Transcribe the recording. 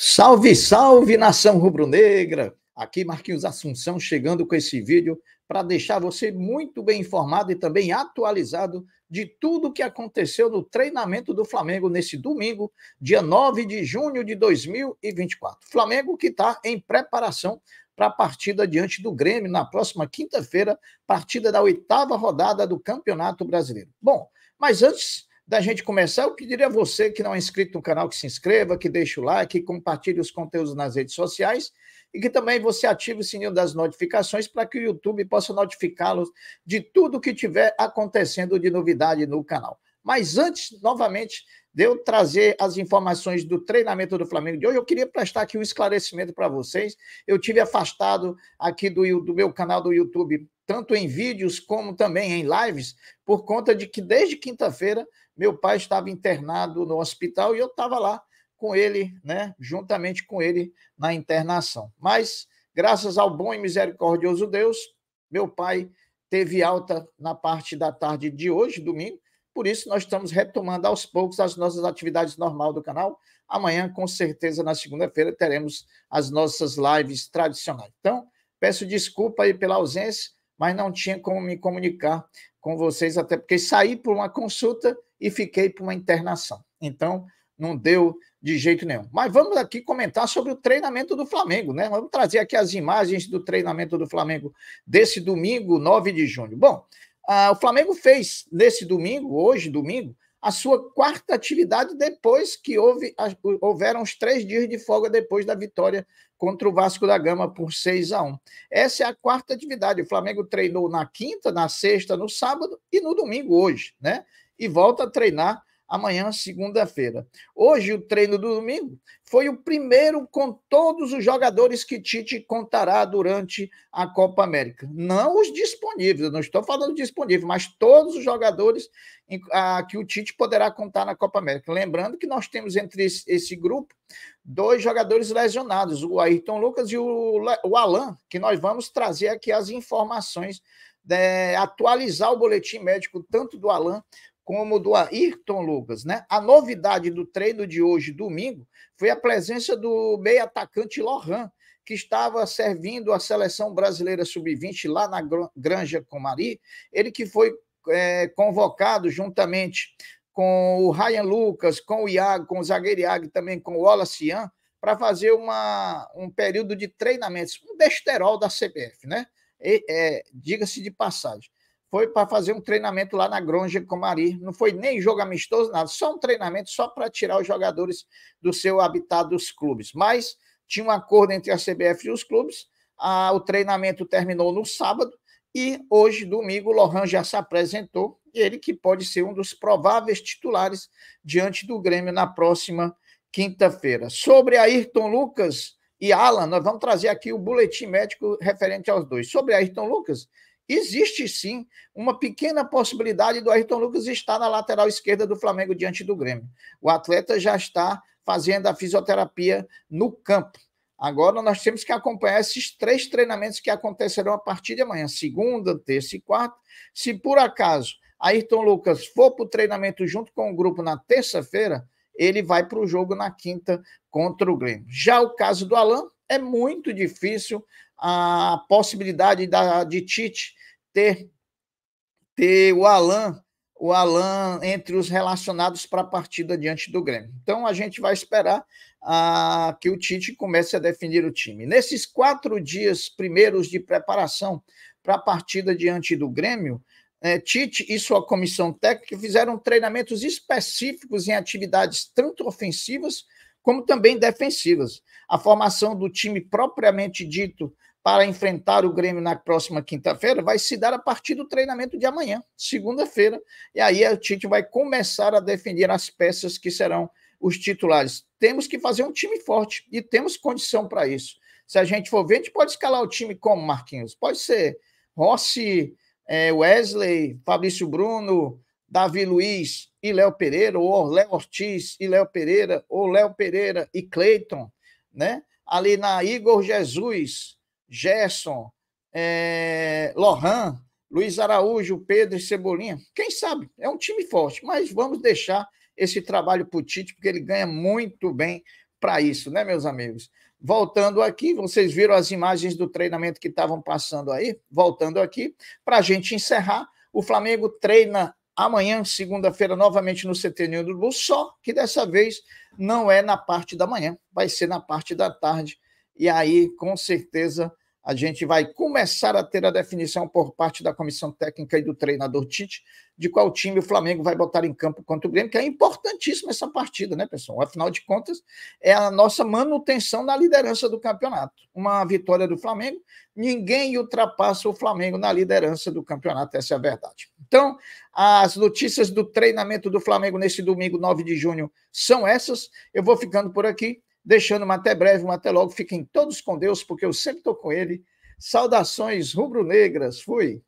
Salve, salve nação rubro-negra! Aqui Marquinhos Assunção chegando com esse vídeo para deixar você muito bem informado e também atualizado de tudo o que aconteceu no treinamento do Flamengo nesse domingo, dia 9 de junho de 2024. Flamengo que está em preparação para a partida diante do Grêmio na próxima quinta-feira, partida da oitava rodada do Campeonato Brasileiro. Bom, mas antes da gente começar, eu pediria a você que não é inscrito no canal que se inscreva, que deixe o like, que compartilhe os conteúdos nas redes sociais e que também você ative o sininho das notificações para que o YouTube possa notificá-los de tudo que tiver acontecendo de novidade no canal. Mas antes, novamente, de eu trazer as informações do treinamento do Flamengo de hoje, eu queria prestar aqui um esclarecimento para vocês. Eu tive afastado aqui do, do meu canal do YouTube tanto em vídeos como também em lives, por conta de que desde quinta-feira meu pai estava internado no hospital e eu estava lá com ele, né, juntamente com ele na internação. Mas, graças ao bom e misericordioso Deus, meu pai teve alta na parte da tarde de hoje, domingo, por isso nós estamos retomando aos poucos as nossas atividades normal do canal. Amanhã, com certeza, na segunda-feira, teremos as nossas lives tradicionais. Então, peço desculpa aí pela ausência, mas não tinha como me comunicar com vocês, até porque saí por uma consulta e fiquei por uma internação. Então, não deu de jeito nenhum. Mas vamos aqui comentar sobre o treinamento do Flamengo, né? Vamos trazer aqui as imagens do treinamento do Flamengo desse domingo, 9 de junho. Bom, ah, o Flamengo fez nesse domingo, hoje, domingo, a sua quarta atividade depois que houve, houveram os três dias de folga depois da vitória contra o Vasco da Gama por 6 a 1. Essa é a quarta atividade. O Flamengo treinou na quinta, na sexta, no sábado e no domingo hoje, né? E volta a treinar amanhã, segunda-feira. Hoje, o treino do domingo foi o primeiro com todos os jogadores que Tite contará durante a Copa América. Não os disponíveis, não estou falando disponível, mas todos os jogadores que o Tite poderá contar na Copa América. Lembrando que nós temos entre esse grupo dois jogadores lesionados, o Ayrton Lucas e o, o Alain, que nós vamos trazer aqui as informações. Né, atualizar o boletim médico tanto do Alain como do Ayrton Lucas, né? A novidade do treino de hoje, domingo, foi a presença do meio atacante Lohan, que estava servindo a seleção brasileira sub-20 lá na Granja Comari, ele que foi é, convocado juntamente com o Ryan Lucas, com o Iago, com o zagueiro Iago e também com o Wallace Ian, para fazer uma, um período de treinamentos, um besterol da CBF, né? é, Diga-se de passagem foi para fazer um treinamento lá na Granja Comari. Não foi nem jogo amistoso, nada, só um treinamento, só para tirar os jogadores do seu habitat dos clubes. Mas tinha um acordo entre a CBF e os clubes. Ah, o treinamento terminou no sábado e hoje, domingo, o Lohan já se apresentou. ele que pode ser um dos prováveis titulares diante do Grêmio na próxima quinta-feira. Sobre Ayrton Lucas e Alan, nós vamos trazer aqui o boletim médico referente aos dois. Sobre Ayrton Lucas, existe sim uma pequena possibilidade do Ayrton Lucas estar na lateral esquerda do Flamengo diante do Grêmio. O atleta já está fazendo a fisioterapia no campo. Agora nós temos que acompanhar esses três treinamentos que acontecerão a partir de amanhã, segunda, terça e quarta. Se por acaso Ayrton Lucas for para o treinamento junto com o grupo na terça-feira, ele vai para o jogo na quinta contra o Grêmio. Já o caso do Alan, é muito difícil a possibilidade da, de Tite ter, ter o Alain o Alan entre os relacionados para a partida diante do Grêmio. Então a gente vai esperar ah, que o Tite comece a definir o time. Nesses quatro dias primeiros de preparação para a partida diante do Grêmio, eh, Tite e sua comissão técnica fizeram treinamentos específicos em atividades tanto ofensivas como também defensivas. A formação do time propriamente dito para enfrentar o Grêmio na próxima quinta-feira vai se dar a partir do treinamento de amanhã, segunda-feira, e aí o Tite vai começar a definir as peças que serão os titulares. Temos que fazer um time forte e temos condição para isso. Se a gente for ver, a gente pode escalar o time como, Marquinhos? Pode ser Rossi, eh, Wesley, Fabrício Bruno, Davi Luiz e Léo Pereira, ou Léo Ortiz e Léo Pereira, ou Léo Pereira e Cleiton, né? Ali na Igor Jesus, Gerson, é, Lohan, Luiz Araújo, Pedro e Cebolinha. Quem sabe? É um time forte, mas vamos deixar esse trabalho para o Tite, porque ele ganha muito bem para isso, né, meus amigos? Voltando aqui, vocês viram as imagens do treinamento que estavam passando aí? Voltando aqui, para a gente encerrar, o Flamengo treina Amanhã, segunda-feira, novamente no CT News do Bull, só que dessa vez não é na parte da manhã, vai ser na parte da tarde. E aí, com certeza, a gente vai começar a ter a definição por parte da comissão técnica e do treinador Tite de qual time o Flamengo vai botar em campo contra o Grêmio, que é importantíssima essa partida, né, pessoal? Afinal de contas, é a nossa manutenção na liderança do campeonato. Uma vitória do Flamengo, ninguém ultrapassa o Flamengo na liderança do campeonato, essa é a verdade. Então, as notícias do treinamento do Flamengo nesse domingo, 9 de junho, são essas. Eu vou ficando por aqui deixando um até breve, um até logo. Fiquem todos com Deus, porque eu sempre estou com Ele. Saudações rubro-negras. Fui.